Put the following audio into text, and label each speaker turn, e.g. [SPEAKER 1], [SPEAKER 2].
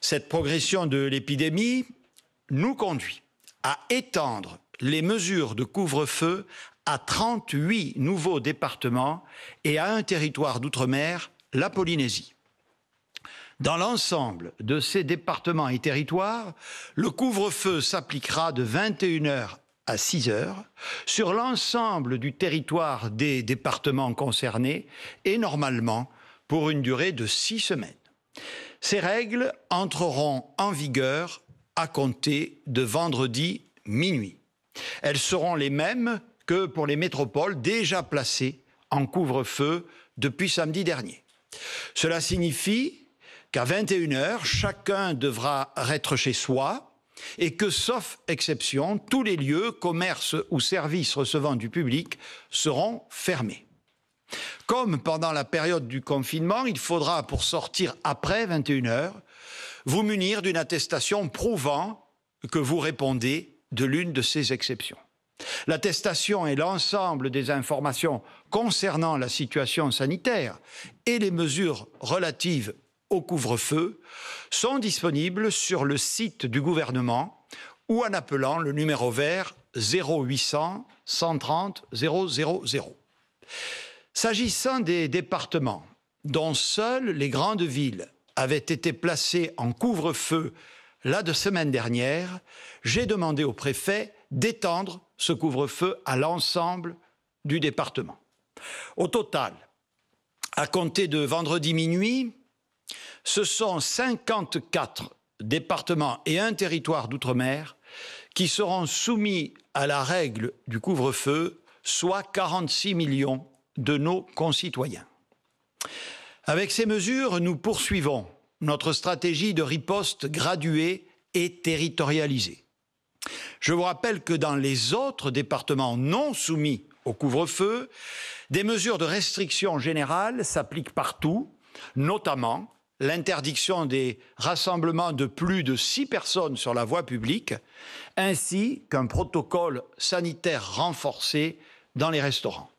[SPEAKER 1] Cette progression de l'épidémie nous conduit à étendre les mesures de couvre-feu à 38 nouveaux départements et à un territoire d'outre-mer, la Polynésie. Dans l'ensemble de ces départements et territoires, le couvre-feu s'appliquera de 21h à 6 h sur l'ensemble du territoire des départements concernés et normalement pour une durée de 6 semaines. Ces règles entreront en vigueur à compter de vendredi minuit. Elles seront les mêmes que pour les métropoles déjà placées en couvre-feu depuis samedi dernier. Cela signifie qu'à 21h, chacun devra être chez soi et que, sauf exception, tous les lieux, commerces ou services recevant du public seront fermés comme pendant la période du confinement, il faudra, pour sortir après 21 h vous munir d'une attestation prouvant que vous répondez de l'une de ces exceptions. L'attestation et l'ensemble des informations concernant la situation sanitaire et les mesures relatives au couvre-feu sont disponibles sur le site du gouvernement ou en appelant le numéro vert 0800 130 000. S'agissant des départements, dont seules les grandes villes avaient été placées en couvre-feu la de semaine dernière, j'ai demandé au préfet d'étendre ce couvre-feu à l'ensemble du département. Au total, à compter de vendredi minuit, ce sont 54 départements et un territoire d'outre-mer qui seront soumis à la règle du couvre-feu, soit 46 millions de nos concitoyens. Avec ces mesures, nous poursuivons notre stratégie de riposte graduée et territorialisée. Je vous rappelle que dans les autres départements non soumis au couvre-feu, des mesures de restriction générale s'appliquent partout, notamment l'interdiction des rassemblements de plus de six personnes sur la voie publique, ainsi qu'un protocole sanitaire renforcé dans les restaurants.